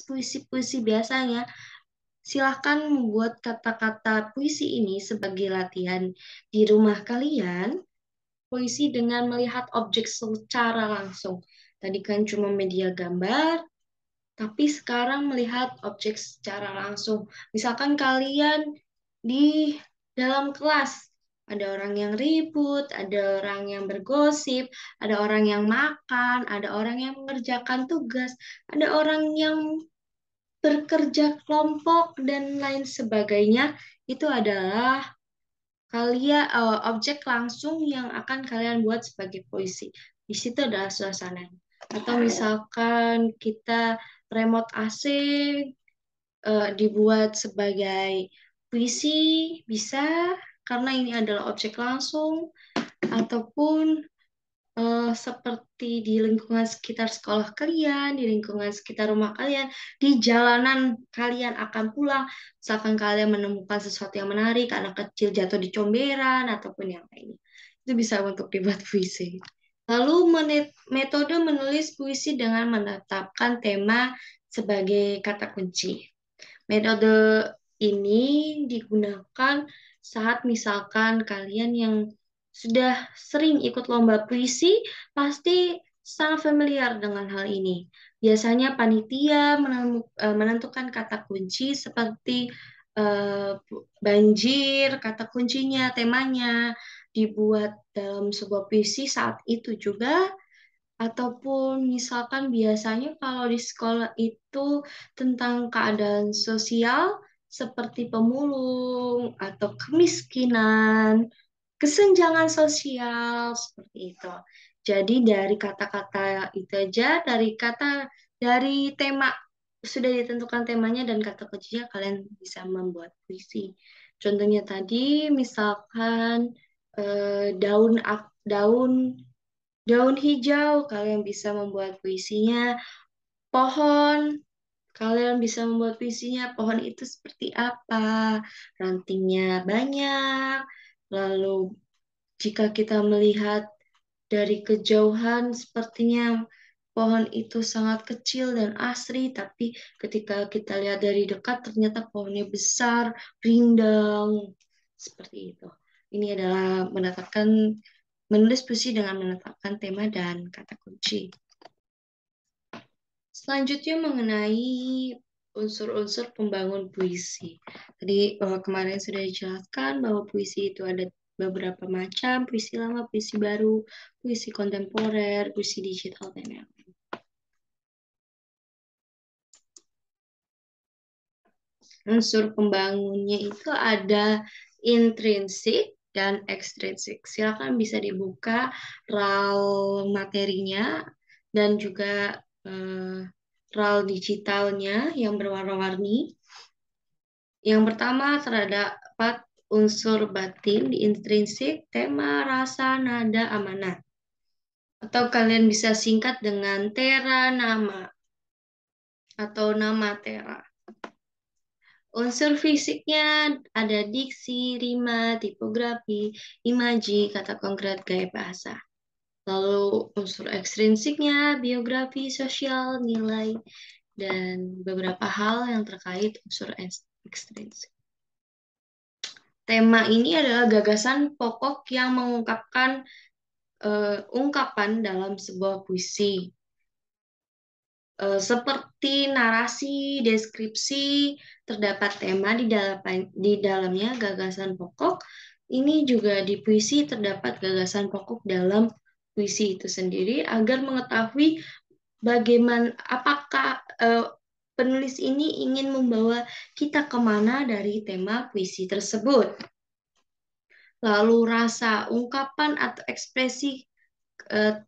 puisi-puisi biasanya, silahkan membuat kata-kata puisi ini sebagai latihan di rumah kalian. Puisi dengan melihat objek secara langsung. Tadi kan cuma media gambar, tapi sekarang melihat objek secara langsung. Misalkan kalian di dalam kelas ada orang yang ribut, ada orang yang bergosip, ada orang yang makan, ada orang yang mengerjakan tugas, ada orang yang bekerja kelompok dan lain sebagainya. Itu adalah kalian uh, eh, objek langsung yang akan kalian buat sebagai puisi. Di situ adalah suasana. Atau misalkan kita remote AC uh, eh, dibuat sebagai puisi bisa karena ini adalah objek langsung ataupun uh, seperti di lingkungan sekitar sekolah kalian, di lingkungan sekitar rumah kalian, di jalanan kalian akan pulang, misalkan kalian menemukan sesuatu yang menarik, anak kecil jatuh di comberan ataupun yang lainnya. Itu bisa untuk dibuat puisi. Lalu metode menulis puisi dengan menetapkan tema sebagai kata kunci. Metode ini digunakan saat misalkan kalian yang sudah sering ikut lomba puisi, pasti sangat familiar dengan hal ini. Biasanya panitia e, menentukan kata kunci seperti e, banjir, kata kuncinya, temanya dibuat dalam sebuah puisi saat itu juga ataupun misalkan biasanya kalau di sekolah itu tentang keadaan sosial seperti pemulung atau kemiskinan, kesenjangan sosial seperti itu. Jadi dari kata-kata itu aja, dari kata dari tema sudah ditentukan temanya dan kata kuncinya kalian bisa membuat puisi. Contohnya tadi misalkan eh, daun daun daun hijau kalian bisa membuat puisinya pohon Kalian bisa membuat visinya pohon itu seperti apa, rantingnya banyak, lalu jika kita melihat dari kejauhan sepertinya pohon itu sangat kecil dan asri, tapi ketika kita lihat dari dekat ternyata pohonnya besar, rindang, seperti itu. Ini adalah menetapkan menulis puisi dengan menetapkan tema dan kata kunci. Selanjutnya mengenai unsur-unsur pembangun puisi. Tadi oh, kemarin sudah dijelaskan bahwa puisi itu ada beberapa macam, puisi lama, puisi baru, puisi kontemporer, puisi digital, dan lain-lain. unsur pembangunnya itu ada intrinsik dan ekstrinsik. Silakan bisa dibuka raw materinya dan juga uh, RAL digitalnya yang berwarna-warni. Yang pertama terdapat unsur batin di intrinsik, tema, rasa, nada, amanah. Atau kalian bisa singkat dengan tera nama atau nama tera. Unsur fisiknya ada diksi, rima, tipografi, imaji, kata konkret, gaya bahasa lalu unsur ekstrinsiknya, biografi, sosial, nilai, dan beberapa hal yang terkait unsur ekstrinsik. Tema ini adalah gagasan pokok yang mengungkapkan uh, ungkapan dalam sebuah puisi. Uh, seperti narasi, deskripsi, terdapat tema di, dalam, di dalamnya gagasan pokok. Ini juga di puisi terdapat gagasan pokok dalam puisi itu sendiri agar mengetahui bagaimana apakah uh, penulis ini ingin membawa kita kemana dari tema puisi tersebut. Lalu rasa, ungkapan atau ekspresi uh,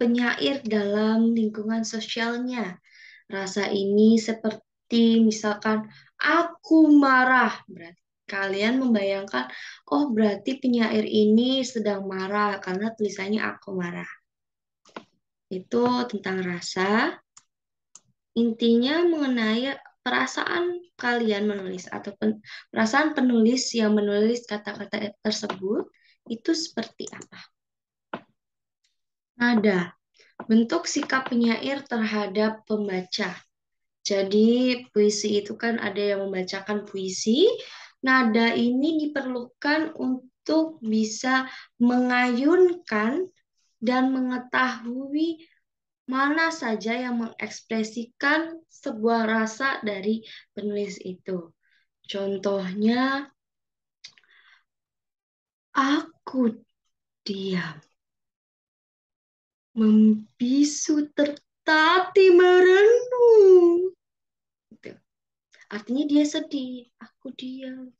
penyair dalam lingkungan sosialnya. Rasa ini seperti misalkan aku marah, berarti kalian membayangkan, oh berarti penyair ini sedang marah karena tulisannya aku marah. Itu tentang rasa. Intinya mengenai perasaan kalian menulis atau pen, perasaan penulis yang menulis kata-kata tersebut itu seperti apa. Nada, bentuk sikap penyair terhadap pembaca. Jadi puisi itu kan ada yang membacakan puisi, nada ini diperlukan untuk bisa mengayunkan dan mengetahui mana saja yang mengekspresikan sebuah rasa dari penulis itu. Contohnya, aku diam, membisu tertati merenung, Artinya dia sedih, aku diam.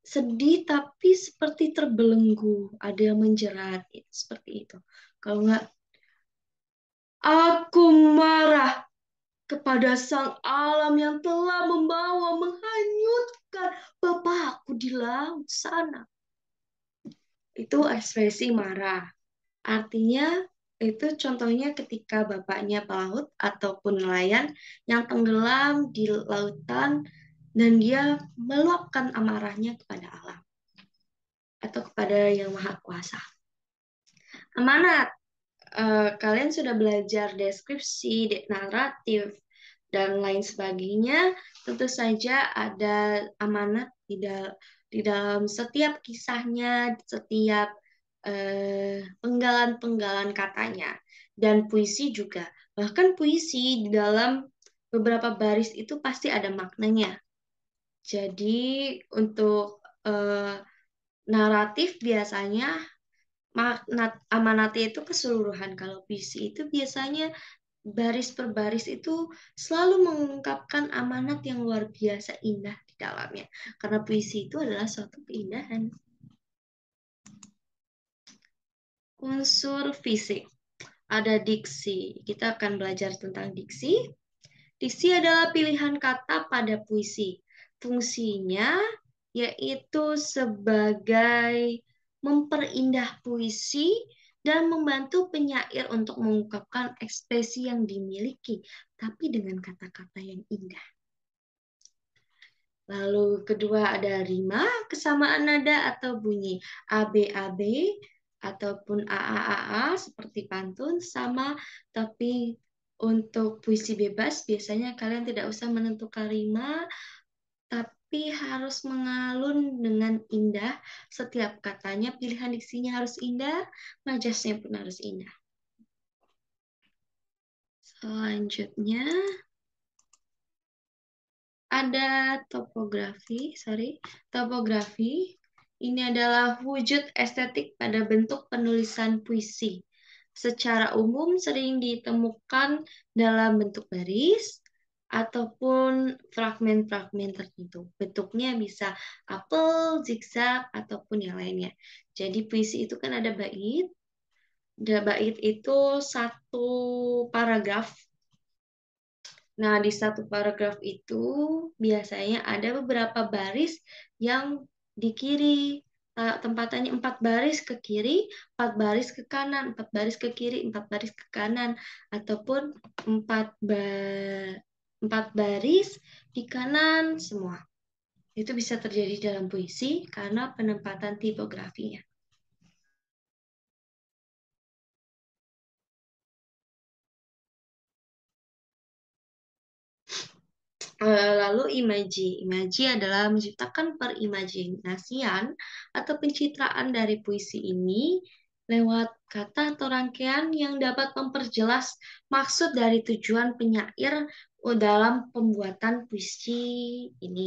Sedih tapi seperti terbelenggu, ada yang menjerat, seperti itu. Kalau enggak, aku marah kepada sang alam yang telah membawa menghanyutkan bapakku di laut sana. Itu ekspresi marah. Artinya itu contohnya ketika bapaknya pelaut ataupun nelayan yang tenggelam di lautan dan dia meluapkan amarahnya kepada alam atau kepada Yang Maha Kuasa. Amanat, eh, kalian sudah belajar deskripsi, naratif, dan lain sebagainya. Tentu saja ada amanat di, di dalam setiap kisahnya, setiap Eh, penggalan-penggalan eh, katanya dan puisi juga. Bahkan puisi di dalam beberapa baris itu pasti ada maknanya. Jadi untuk eh, naratif biasanya makna amanati itu keseluruhan. Kalau puisi itu biasanya baris per baris itu selalu mengungkapkan amanat yang luar biasa indah di dalamnya. Karena puisi itu adalah suatu keindahan. unsur fisik. Ada diksi. Kita akan belajar tentang diksi. Diksi adalah pilihan kata pada puisi. Fungsinya yaitu sebagai memperindah puisi dan membantu penyair untuk mengungkapkan ekspresi yang dimiliki, tapi dengan kata-kata yang indah. Lalu kedua ada rima, kesamaan nada atau bunyi. B ataupun AAAA seperti pantun sama tapi untuk puisi bebas biasanya kalian tidak usah menentukan rima tapi harus mengalun dengan indah setiap katanya pilihan diksinya harus indah majasnya pun harus indah selanjutnya ada topografi sorry topografi ini adalah wujud estetik pada bentuk penulisan puisi. Secara umum sering ditemukan dalam bentuk baris ataupun fragmen-fragmen tertentu. Bentuknya bisa apel, zigzag, ataupun yang lainnya. Jadi puisi itu kan ada bait. Ada bait itu satu paragraf Nah, di satu paragraf itu biasanya ada beberapa baris yang di kiri, nah, tempatannya empat baris ke kiri, empat baris ke kanan, empat baris ke kiri, empat baris ke kanan, ataupun empat ba empat baris di kanan semua. Itu bisa terjadi dalam puisi karena penempatan tipografinya. Eh, lalu imaji. Imaji adalah menciptakan perimajinasian atau pencitraan dari puisi ini lewat kata atau rangkaian yang dapat memperjelas maksud dari tujuan penyair oh, dalam pembuatan puisi ini.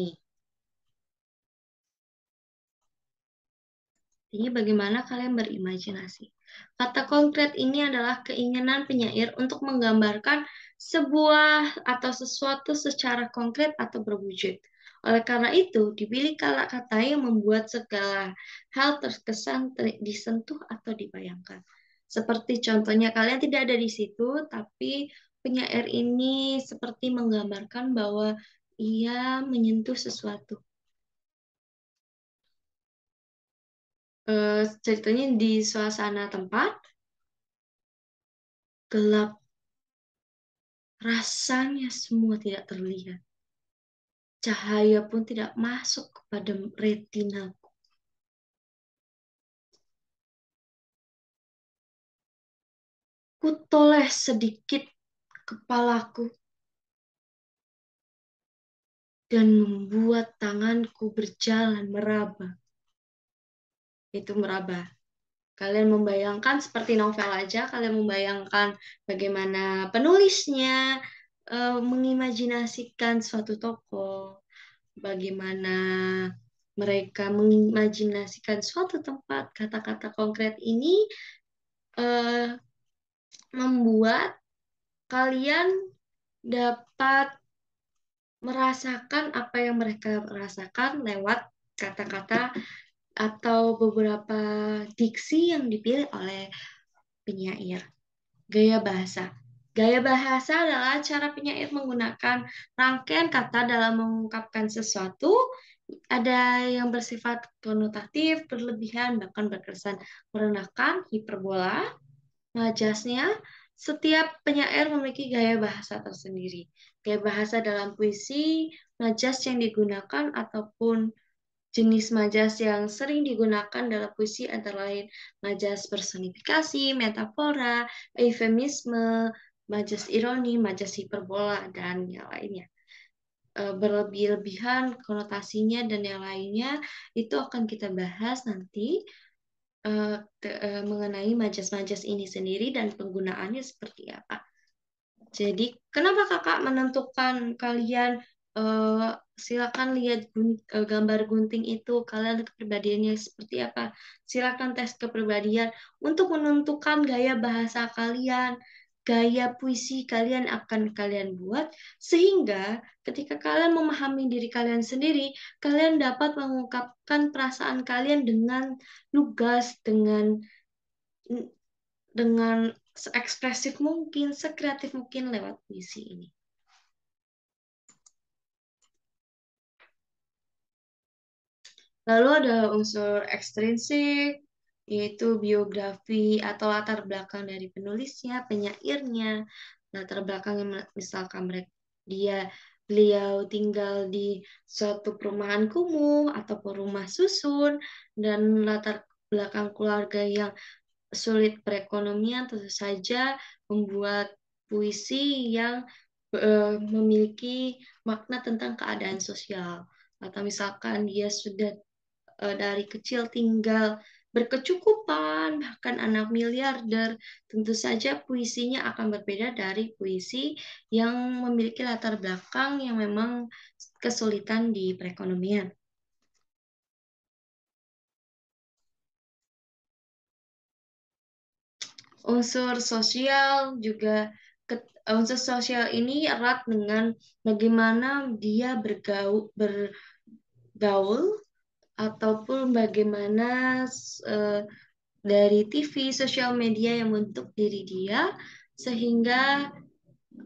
Jadi bagaimana kalian berimajinasi? Kata konkret ini adalah keinginan penyair untuk menggambarkan sebuah atau sesuatu secara konkret atau berwujud. Oleh karena itu, dipilih kala kata yang membuat segala hal terkesan ter disentuh atau dibayangkan. Seperti contohnya kalian tidak ada di situ, tapi penyair ini seperti menggambarkan bahwa ia menyentuh sesuatu. uh, ceritanya di suasana tempat gelap rasanya semua tidak terlihat cahaya pun tidak masuk kepada retinaku. Kutoleh sedikit kepalaku dan membuat tanganku berjalan meraba itu meraba. Kalian membayangkan seperti novel aja, kalian membayangkan bagaimana penulisnya e, mengimajinasikan suatu tokoh, bagaimana mereka mengimajinasikan suatu tempat, kata-kata konkret ini e, membuat kalian dapat merasakan apa yang mereka rasakan lewat kata-kata atau beberapa diksi yang dipilih oleh penyair. Gaya bahasa. Gaya bahasa adalah cara penyair menggunakan rangkaian kata dalam mengungkapkan sesuatu ada yang bersifat konotatif, berlebihan, bahkan berkesan merendahkan, hiperbola, majasnya. Nah, setiap penyair memiliki gaya bahasa tersendiri. Gaya bahasa dalam puisi, majas nah, yang digunakan ataupun Jenis majas yang sering digunakan dalam puisi antara lain majas personifikasi, metafora, eufemisme, majas ironi, majas hiperbola, dan yang lainnya e, berlebih-lebihan konotasinya dan yang lainnya itu akan kita bahas nanti e, e, mengenai majas-majas ini sendiri dan penggunaannya seperti apa. Jadi kenapa kakak menentukan kalian silakan lihat eh, gambar gunting itu kalian kepribadiannya seperti apa silakan tes kepribadian untuk menentukan gaya bahasa kalian gaya puisi kalian akan kalian buat sehingga ketika kalian memahami diri kalian sendiri kalian dapat mengungkapkan perasaan kalian dengan lugas dengan dengan seekspresif mungkin sekreatif mungkin lewat puisi ini Lalu ada unsur ekstrinsik, yaitu biografi atau latar belakang dari penulisnya, penyairnya, latar belakang yang misalkan mereka dia beliau tinggal di suatu perumahan kumuh atau rumah susun dan latar belakang keluarga yang sulit perekonomian tentu saja membuat puisi yang e, memiliki makna tentang keadaan sosial atau misalkan dia sudah Eh, dari kecil tinggal berkecukupan, bahkan anak miliarder, tentu saja puisinya akan berbeda dari puisi yang memiliki latar belakang yang memang kesulitan di perekonomian. Unsur sosial juga unsur sosial ini erat dengan bagaimana dia bergaul, bergaul ataupun bagaimana uh, dari TV, sosial media yang membentuk diri dia sehingga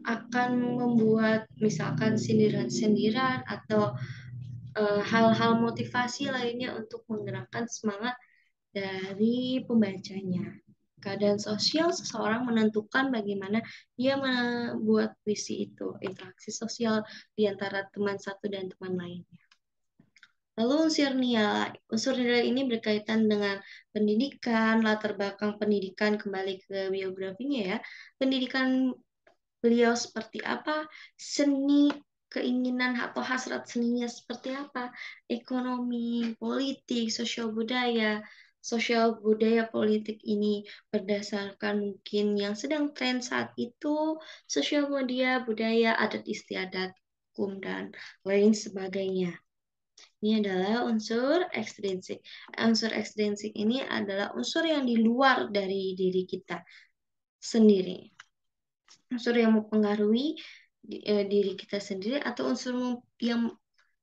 akan membuat misalkan sindiran-sindiran atau eh, hal-hal uh, motivasi lainnya untuk menggerakkan semangat dari pembacanya. Keadaan sosial seseorang menentukan bagaimana dia membuat puisi itu, interaksi sosial di antara teman satu dan teman lainnya. Lalu unsur nilai, unsur nilai ini berkaitan dengan pendidikan, latar belakang pendidikan kembali ke biografinya ya. Pendidikan beliau seperti apa, seni, keinginan atau hasrat seninya seperti apa, ekonomi, politik, sosial budaya, sosial budaya politik ini berdasarkan mungkin yang sedang tren saat itu, sosial media, budaya, adat istiadat, hukum, dan lain sebagainya. Ini adalah unsur ekstrinsik. Unsur ekstrinsik ini adalah unsur yang di luar dari diri kita sendiri. Unsur yang mempengaruhi e, diri kita sendiri atau unsur yang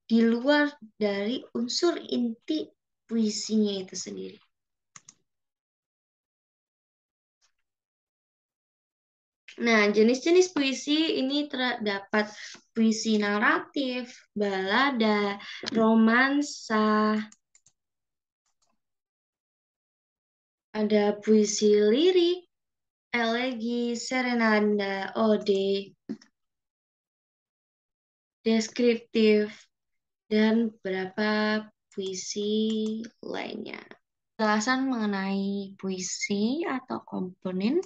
di luar dari unsur inti puisinya itu sendiri. Nah, jenis-jenis puisi ini terdapat puisi naratif, balada, romansa, ada puisi lirik, elegi, serenanda, ode, deskriptif, dan beberapa puisi lainnya. Jelasan mengenai puisi atau komponen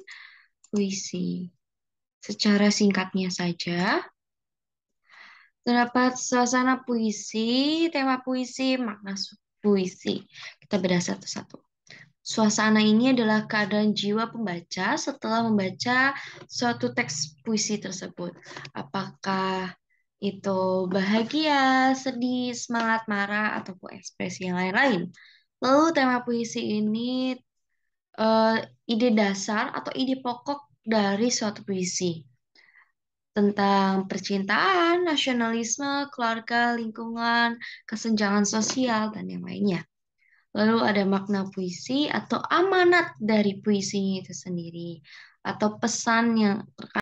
puisi. Secara singkatnya saja, terdapat suasana puisi, tema puisi, makna puisi. Kita bedah satu-satu. Suasana ini adalah keadaan jiwa pembaca setelah membaca suatu teks puisi tersebut. Apakah itu bahagia, sedih, semangat, marah, ataupun ekspresi yang lain-lain. Lalu tema puisi ini uh, ide dasar atau ide pokok dari suatu puisi tentang percintaan, nasionalisme, keluarga, lingkungan, kesenjangan sosial, dan yang lainnya. Lalu ada makna puisi atau amanat dari puisinya itu sendiri, atau pesan yang terkait